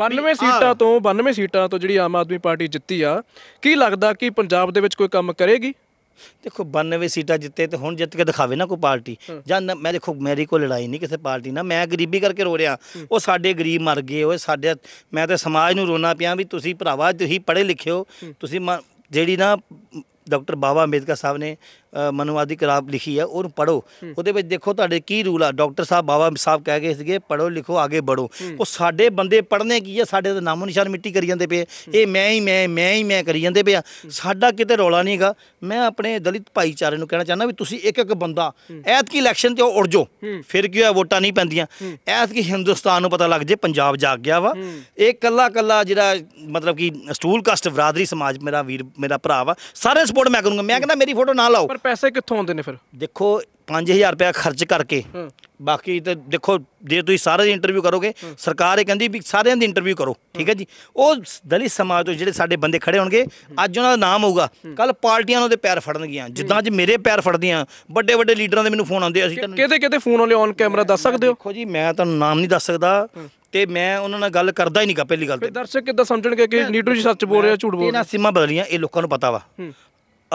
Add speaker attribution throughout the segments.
Speaker 1: 92 ਸੀਟਾਂ ਤੋਂ 92 ਸੀਟਾਂ ਤੋਂ ਜਿਹੜੀ ਆਮ ਆਦਮੀ ਪਾਰਟੀ ਜਿੱਤੀ ਆ ਕੀ ਲੱਗਦਾ ਕਿ ਪੰਜਾਬ ਦੇ ਵਿੱਚ ਕੋਈ ਕੰਮ ਕਰੇਗੀ ਦੇਖੋ 92 ਸੀਟਾਂ ਜਿੱਤੇ ਤੇ ਹੁਣ ਜਿੱਤ ਕੇ ਦਿਖਾਵੇ ਨਾ ਕੋਈ ਪਾਰਟੀ ਜਾਂ ਮੈਂ ਦੇਖੋ ਮੇਰੀ ਕੋ ਲੜਾਈ ਨਹੀਂ ਕਿਸੇ ਪਾਰਟੀ ਨਾਲ ਮੈਂ ਗਰੀਬੀ ਕਰਕੇ ਰੋ ਰਿਹਾ ਉਹ ਸਾਡੇ ਗਰੀਬ ਮਰ ਗਏ ਓਏ ਸਾਡੇ ਮੈਂ ਤੇ ਸਮਾਜ ਨੂੰ ਰੋਣਾ ਪਿਆ ਵੀ ਤੁਸੀਂ ਭਰਾਵਾ ਤੁਸੀਂ ਪੜ੍ਹੇ ਲਿਖਿਓ ਤੁਸੀਂ ਜਿਹੜੀ ਨਾ ਡਾਕਟਰ ਬਾਬਾ ਅੰਬੇਦਕਰ ਸਾਹਿਬ ਨੇ ਮਨੁਵਾਦੀ ਕਿਤਾਬ ਲਿਖੀ ਹੈ ਉਹਨੂੰ ਪੜੋ ਉਹਦੇ ਵਿੱਚ ਦੇਖੋ ਤੁਹਾਡੇ ਕੀ ਰੂਲ ਆ ਡਾਕਟਰ ਸਾਹਿਬ ਬਾਬਾ ਸਾਹਿਬ ਕਹਿ ਗਏ ਸੀਗੇ ਪੜੋ ਲਿਖੋ ਅੱਗੇ ਬੜੋ ਉਹ ਸਾਡੇ ਬੰਦੇ ਪੜਨੇ ਕੀ ਹੈ ਸਾਡੇ ਦਾ ਨਾਮੋ ਨਿਸ਼ਾਨ ਮਿੱਟੀ ਕਰੀ ਜਾਂਦੇ ਪਏ ਇਹ ਮੈਂ ਹੀ ਮੈਂ ਮੈਂ ਹੀ ਮੈਂ ਕਰੀ ਜਾਂਦੇ ਪਿਆ ਸਾਡਾ ਕਿਤੇ ਰੋਲਾ ਨਹੀਂਗਾ ਮੈਂ ਆਪਣੇ ਦਲਿਤ ਭਾਈਚਾਰੇ ਨੂੰ ਕਹਿਣਾ ਚਾਹੁੰਦਾ ਵੀ ਤੁਸੀਂ ਇੱਕ ਇੱਕ ਬੰਦਾ ਐਤ ਕੀ ਇਲੈਕਸ਼ਨ ਤੇ ਉੜ ਜਾਓ ਫਿਰ ਕੀ ਹੋਇਆ ਵੋਟਾਂ ਨਹੀਂ ਪੈਂਦੀਆਂ ਐਤ ਕੀ ਹਿੰਦੁਸਤਾਨ ਨੂੰ ਪਤਾ ਲੱਗ ਜੇ ਪੰਜਾਬ ਜਾਗ ਗਿਆ ਵਾ ਇਹ ਕੱਲਾ ਕੱਲਾ ਜਿਹੜਾ ਮਤਲਬ ਕਿ ਸਟੂਲ ਕਾਸਟ ਬਰਾਦਰੀ ਸਮਾਜ ਮੇਰਾ ਵੀਰ ਮੇਰਾ ਭਰਾ ਵਾ ਸਾਰੇ ਸਪੋਰਟ ਮੈਂ ਕਰੂੰਗਾ ਮੈਂ ਕਹਿੰਦਾ ਮੇਰੀ ਫੋਟੋ ਨਾ ਲਾਓ ਪੈਸੇ ਕਿੱਥੋਂ ਆਉਂਦੇ ਨੇ ਫਿਰ ਦੇਖੋ 5000 ਰੁਪਏ ਖਰਚ ਕਰਕੇ ਬਾਕੀ ਤੇ ਦੇਖੋ ਜੇ ਤੁਸੀਂ ਸਾਰੇ ਦੀ ਇੰਟਰਵਿਊ ਕਰੋਗੇ ਸਰਕਾਰ ਇਹ ਕਹਿੰਦੀ ਵੀ ਸਾਰਿਆਂ ਦੀ ਇੰਟਰਵਿਊ ਕਰੋ ਠੀਕ ਹੈ ਜੀ ਉਹ ਦਲਿਤ ਸਮਾਜ ਤੋਂ ਜਿਹੜੇ ਸਾਡੇ ਬੰਦੇ ਖੜੇ ਹੋਣਗੇ ਅੱਜ ਉਹਨਾਂ ਦਾ ਨਾਮ ਹੋਊਗਾ ਕੱਲ ਪਾਰਟੀਆਂ ਉਹਦੇ ਪੈਰ ਫੜਨਗੀਆਂ ਜਿੱਦਾਂ ਅੱਜ ਮੇਰੇ ਪੈਰ ਫੜਦੀਆਂ ਵੱਡੇ ਵੱਡੇ ਲੀਡਰਾਂ ਦੇ ਮੈਨੂੰ ਫੋਨ ਆਉਂਦੇ ਅਸੀਂ ਤੁਹਾਨੂੰ ਕਿਤੇ ਕਿਤੇ ਫੋਨ ਆਉਂਦੇ ਔਨ ਕੈਮਰਾ ਦੱਸ ਸਕਦੇ ਹੋ ਦੇਖੋ ਜੀ ਮੈਂ ਤੁਹਾਨੂੰ ਨਾਮ ਨਹੀਂ ਦੱਸ ਸਕਦਾ ਤੇ ਮੈਂ ਉਹਨਾਂ ਨਾਲ ਗੱਲ ਕਰਦਾ ਹੀ ਨਹੀਂਗਾ ਪਹਿਲੀ ਗੱਲ ਤੇ ਦਰਸ਼ਕ ਕਿੱਦਾਂ ਸਮਝਣਗੇ ਕਿ ਲੀਡਰ ਜੀ ਸੱਚ ਬੋਲ ਰਿਹਾ ਝੂਠ ਬੋਲ ਰਿਹਾ ਇਹਨਾਂ ਸੀਮਾ ਬਦਲੀਆਂ ਇਹ ਲੋਕਾਂ ਨੂੰ ਪਤਾ ਵਾ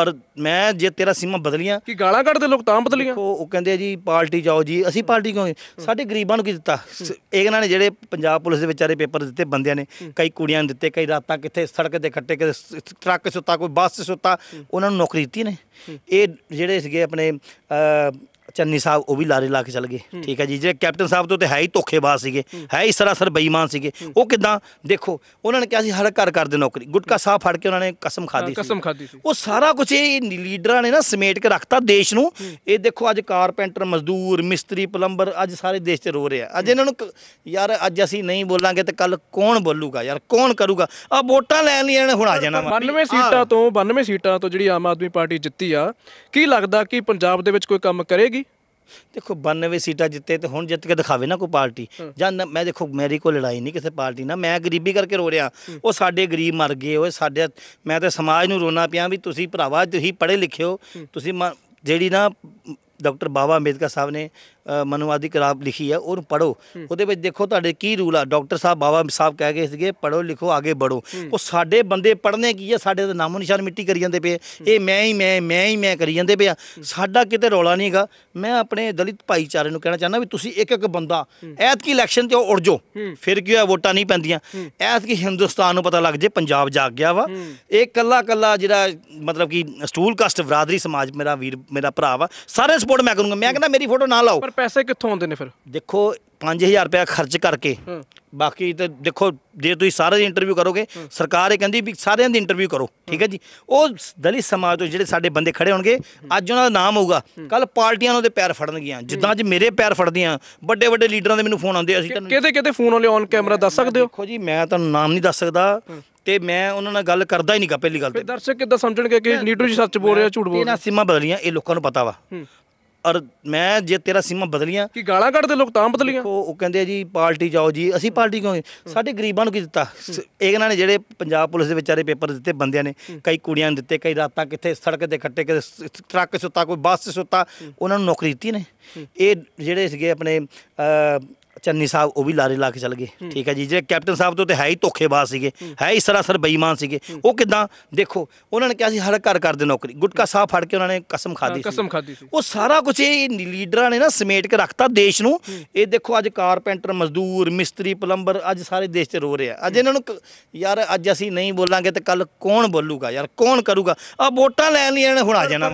Speaker 1: ਔਰ ਮੈਂ ਜੇ ਤੇਰਾ ਸੀਮਾ ਬਦਲੀਆਂ ਕਿ ਗਾਲਾਂ ਕੱਢਦੇ ਲੋਕ ਤਾਂ ਬਦਲੀਆਂ ਉਹ ਉਹ ਕਹਿੰਦੇ ਜੀ ਪਾਰਟੀ ਜਾਓ ਜੀ ਅਸੀਂ ਪਾਰਟੀ ਕਿਉਂ ਸਾਡੇ ਗਰੀਬਾਂ ਨੂੰ ਕੀ ਦਿੱਤਾ ਇਹਨਾਂ ਨੇ ਜਿਹੜੇ ਪੰਜਾਬ ਪੁਲਿਸ ਦੇ ਵਿਚਾਰੇ ਪੇਪਰ ਦਿੱਤੇ ਬੰਦਿਆਂ ਨੇ ਕਈ ਕੁੜੀਆਂ ਨੂੰ ਦਿੱਤੇ ਕਈ ਰਾਤਾਂ ਕਿੱਥੇ ਸੜਕ ਤੇ ਖੱਟੇ ਕਿਤੇ ਟਰੱਕ ਸੁੱਤਾ ਕੋਈ ਬੱਸ ਸੁੱਤਾ ਉਹਨਾਂ ਨੂੰ ਨੌਕਰੀ ਦਿੱਤੀ ਨੇ ਇਹ ਜਿਹੜੇ ਸੀਗੇ ਆਪਣੇ ਚੰਨੀ ਸਾਹਿਬ ਉਹ ਵੀ ਲਾਰੇ ਲਾ ਕੇ ਚੱਲ ਗਏ ਠੀਕ ਹੈ ਜੀ ਜਿਹੜੇ ਕੈਪਟਨ ਸਾਹਿਬ ਤੋਂ ਤੇ ਹੈ ਹੀ ਧੋਖੇਬਾਜ਼ ਸੀਗੇ ਹੈ ਇਸ ਤਰ੍ਹਾਂ ਸਰ ਬੇਈਮਾਨ ਸੀਗੇ ਉਹ ਕਿਦਾਂ ਦੇਖੋ ਉਹਨਾਂ ਨੇ ਕਿਹਾ ਸੀ ਹਰ ਘਰ ਕਰਦੇ ਨੌਕਰੀ ਗੁਟਕਾ ਸਾਹਿਬ ਫੜ ਕੇ ਉਹਨਾਂ ਨੇ ਕਸਮ ਖਾਦੀ ਸੀ ਕਸਮ ਖਾਦੀ ਸੀ ਉਹ ਸਾਰਾ ਕੁਝ ਇਹ ਲੀਡਰਾਂ ਨੇ ਨਾ ਸਮੇਟ ਕੇ ਰੱਖਤਾ ਦੇਸ਼ ਨੂੰ ਇਹ ਦੇਖੋ ਅੱਜ ਕਾਰਪੈਂਟਰ ਮਜ਼ਦੂਰ ਮਿਸਤਰੀ ਪਲੰਬਰ ਅੱਜ ਸਾਰੇ ਦੇਸ਼ 'ਚ ਰੋ ਰਹੇ ਆ ਅੱਜ ਇਹਨਾਂ ਨੂੰ ਯਾਰ ਅੱਜ ਅਸੀਂ ਨਹੀਂ ਬੋਲਾਂਗੇ ਤੇ ਕੱਲ ਕੌਣ ਬੋਲੂਗਾ ਯਾਰ ਕੌਣ ਕਰੂਗਾ ਆ ਵੋਟਾਂ ਲੈਣ ਲਈ ਨੇ ਹੁਣ ਆ ਜਾਣਾ 92 ਸੀਟਾਂ ਤੋਂ 92 ਸੀਟਾਂ ਤੋਂ ਜਿਹੜੀ ਆਮ ਆਦਮੀ ਪਾਰਟੀ ਜਿੱਤੀ ਆ ਕੀ ਲੱਗਦਾ ਕਿ ਪੰਜਾਬ ਦੇ ਵਿੱਚ ਕੋਈ ਕੰਮ ਕਰੇਗੀ ਦੇਖੋ 92 ਸੀਟਾਂ ਜਿੱਤੇ ਤੇ ਹੁਣ ਜਿੱਤ ਕੇ ਦਿਖਾਵੇ ਨਾ ਕੋਈ ਪਾਰਟੀ ਜਾਂ ਮੈਂ ਦੇਖੋ ਮੇਰੀ ਕੋਈ ਲੜਾਈ ਨਹੀਂ ਕਿਸੇ ਪਾਰਟੀ ਨਾਲ ਮੈਂ ਗਰੀਬੀ ਕਰਕੇ ਰੋ ਰਿਹਾ ਉਹ ਸਾਡੇ ਗਰੀਬ ਮਰ ਗਏ ਓਏ ਸਾਡੇ ਮੈਂ ਤਾਂ ਸਮਾਜ ਨੂੰ ਰੋਣਾ ਪਿਆ ਵੀ ਤੁਸੀਂ ਭਰਾਵਾ ਤੁਸੀਂ ਪੜ੍ਹੇ ਲਿਖਿਓ ਤੁਸੀਂ ਜਿਹੜੀ ਨਾ ਡਾਕਟਰ ਬਾਬਾ ਅੰਬੇਦਕਰ ਸਾਹਿਬ ਨੇ ਮਨਵਾਦੀ ਕਿਤਾਬ ਲਿਖੀ ਹੈ ਉਹਨੂੰ ਪੜੋ ਉਹਦੇ ਵਿੱਚ ਦੇਖੋ ਤੁਹਾਡੇ ਕੀ ਰੂਲ ਆ ਡਾਕਟਰ ਸਾਹਿਬ ਬਾਬਾ ਸਾਹਿਬ ਕਹਿ ਗਏ ਸੀਗੇ ਪੜੋ ਲਿਖੋ ਅੱਗੇ ਬੜੋ ਉਹ ਸਾਡੇ ਬੰਦੇ ਪੜਨੇ ਕੀ ਹੈ ਸਾਡੇ ਦਾ ਨਾਮੋ ਨਿਸ਼ਾਨ ਮਿੱਟੀ ਕਰੀ ਜਾਂਦੇ ਪਏ ਇਹ ਮੈਂ ਹੀ ਮੈਂ ਮੈਂ ਹੀ ਮੈਂ ਕਰੀ ਜਾਂਦੇ ਪਿਆ ਸਾਡਾ ਕਿਤੇ ਰੋਲਾ ਨਹੀਂਗਾ ਮੈਂ ਆਪਣੇ ਦਲਿਤ ਭਾਈਚਾਰੇ ਨੂੰ ਕਹਿਣਾ ਚਾਹੁੰਦਾ ਵੀ ਤੁਸੀਂ ਇੱਕ ਇੱਕ ਬੰਦਾ ਐਤਕੀ ਇਲੈਕਸ਼ਨ ਤੇ ਉੜ ਜਾਓ ਫਿਰ ਕੀ ਹੋਇਆ ਵੋਟਾਂ ਨਹੀਂ ਪੈਂਦੀਆਂ ਐਤਕੀ ਹਿੰਦੁਸਤਾਨ ਨੂੰ ਪਤਾ ਲੱਗ ਜੇ ਪੰਜਾਬ ਜਾਗ ਗਿਆ ਵਾ ਇਹ ਕੱਲਾ ਕੱਲਾ ਜਿਹੜਾ ਮਤਲਬ ਕਿ ਸਟੂਲ ਕਾਸਟ ਬਰਾਦਰੀ ਸਮਾਜ ਮੇਰਾ ਵੀਰ ਮੇਰਾ ਭਰਾ ਵਾ ਸਾਰੇ ਸਪੋਰਟ ਮੈਂ ਕਰੂੰਗਾ ਮੈਂ ਕਹਿੰਦਾ ਮੇਰੀ ਫੋਟੋ ਨਾ ਲਾਓ ਪੈਸੇ ਕਿੱਥੋਂ ਆਉਂਦੇ ਨੇ ਫਿਰ ਦੇਖੋ 5000 ਰੁਪਏ ਖਰਚ ਕਰਕੇ ਬਾਕੀ ਤੇ ਦੇਖੋ ਜੇ ਤੁਸੀਂ ਸਾਰੇ ਦੀ ਇੰਟਰਵਿਊ ਕਰੋਗੇ ਸਰਕਾਰ ਇਹ ਕਹਿੰਦੀ ਵੀ ਸਾਰਿਆਂ ਦੀ ਇੰਟਰਵਿਊ ਕਰੋ ਠੀਕ ਹੈ ਜੀ ਉਹ ਦਲਿਤ ਸਮਾਜ ਤੋਂ ਜਿਹੜੇ ਸਾਡੇ ਬੰਦੇ ਖੜੇ ਹੋਣਗੇ ਅੱਜ ਉਹਨਾਂ ਦਾ ਨਾਮ ਹੋਊਗਾ ਕੱਲ ਪਾਰਟੀਆਂ ਨੂੰ ਤੇ ਪੈਰ ਫੜਨਗੀਆਂ ਜਿੱਦਾਂ ਅੱਜ ਮੇਰੇ ਪੈਰ ਫੜਦੀਆਂ ਵੱਡੇ ਵੱਡੇ ਲੀਡਰਾਂ ਦੇ ਮੈਨੂੰ ਫੋਨ ਆਉਂਦੇ ਅਸੀਂ ਤੁਹਾਨੂੰ ਕਿਤੇ ਕਿਤੇ ਫੋਨ ਵਾਲੇ ਔਨ ਕੈਮਰਾ ਦੱਸ ਸਕਦੇ ਹੋ ਦੇਖੋ ਜੀ ਮੈਂ ਤੁਹਾਨੂੰ ਨਾਮ ਨਹੀਂ ਦੱਸ ਸਕਦਾ ਤੇ ਮੈਂ ਉਹਨਾਂ ਨਾਲ ਗੱਲ ਕਰਦਾ ਹੀ ਨਹੀਂਗਾ ਪਹਿਲੀ ਗੱਲ ਤੇ ਦਰਸ਼ਕ ਕਿੱਦਾਂ ਸਮਝਣਗੇ ਕਿ ਨੀਟੂ ਜੀ ਸੱਚ ਬੋਲ ਰਿਹਾ ਝੂਠ ਬੋਲ ਰਿਹਾ ਇਹਨਾਂ ਸੀਮਾ ਬਦਲੀਆਂ ਇਹ ਲੋਕਾਂ ਨੂੰ ਪਤਾ ਵਾ ਔਰ ਮੈਂ ਜੇ ਤੇਰਾ ਸੀਮਾ ਬਦਲੀਆਂ ਕਿ ਗਾਲਾਂ ਕੱਢਦੇ ਲੋਕ ਤਾਂ ਬਦਲੀਆਂ ਉਹ ਕਹਿੰਦੇ ਕਹਿੰਦੇ ਜੀ ਪਾਰਟੀ ਜਾਓ ਜੀ ਅਸੀਂ ਪਾਰਟੀ ਕਿਉਂ ਸਾਡੇ ਗਰੀਬਾਂ ਨੂੰ ਕੀ ਦਿੱਤਾ ਇਹਨਾਂ ਨੇ ਜਿਹੜੇ ਪੰਜਾਬ ਪੁਲਿਸ ਦੇ ਵਿਚਾਰੇ ਪੇਪਰ ਦਿੱਤੇ ਬੰਦਿਆਂ ਨੇ ਕਈ ਕੁੜੀਆਂ ਨੂੰ ਦਿੱਤੇ ਕਈ ਰਾਤਾਂ ਕਿੱਥੇ ਸੜਕ ਦੇ ਖੱਟੇ ਕਿਤੇ ਟਰੱਕ ਸੁੱਤਾ ਕੋਈ ਬੱਸ ਸੁੱਤਾ ਉਹਨਾਂ ਨੂੰ ਨੌਕਰੀ ਦਿੱਤੀ ਨੇ ਇਹ ਜਿਹੜੇ ਸੀਗੇ ਆਪਣੇ ਚੰਨੀ ਸਾਹਿਬ ਉਹ ਵੀ ਲਾਰੇ ਲਾ ਕੇ ਚੱਲ ਗਏ ਠੀਕ ਹੈ ਜੀ ਜਿਹੜੇ ਕੈਪਟਨ ਸਾਹਿਬ ਤੋਂ ਤੇ ਹੈ ਹੀ ਧੋਖੇਬਾਜ਼ ਸੀਗੇ ਹੈ ਹੀ ਸਰਾਸਰ ਬੇਈਮਾਨ ਸੀਗੇ ਉਹ ਕਿਦਾਂ ਦੇਖੋ ਉਹਨਾਂ ਨੇ ਕਿਹਾ ਸੀ ਹਰ ਘਰ ਕਰਦੇ ਨੌਕਰੀ ਗੁਟਕਾ ਸਾਹਿਬ ਫੜ ਕੇ ਉਹਨਾਂ ਨੇ ਕਸਮ ਖਾਦੀ ਸੀ ਕਸਮ ਖਾਦੀ ਸੀ ਉਹ ਸਾਰਾ ਕੁਝ ਇਹ ਲੀਡਰਾਂ ਨੇ ਨਾ ਸਮੇਟ ਕੇ ਰੱਖਤਾ ਦੇਸ਼ ਨੂੰ ਇਹ ਦੇਖੋ ਅੱਜ ਕਾਰਪੈਂਟਰ ਮਜ਼ਦੂਰ ਮਿਸਤਰੀ ਪਲੰਬਰ ਅੱਜ ਸਾਰੇ ਦੇਸ਼ 'ਚ ਰੋ ਰਹੇ ਆ ਅੱਜ ਇਹਨਾਂ ਨੂੰ ਯਾਰ ਅੱਜ ਅਸੀਂ ਨਹੀਂ ਬੋਲਾਂਗੇ ਤੇ ਕੱਲ ਕੌਣ ਬੋਲੂਗਾ ਯਾਰ ਕੌਣ ਕਰੂਗਾ ਆ ਵੋਟਾਂ ਲੈਣ ਲਈ ਇਹਨਾਂ ਨੇ ਹੁਣ ਆ ਜਾਣਾ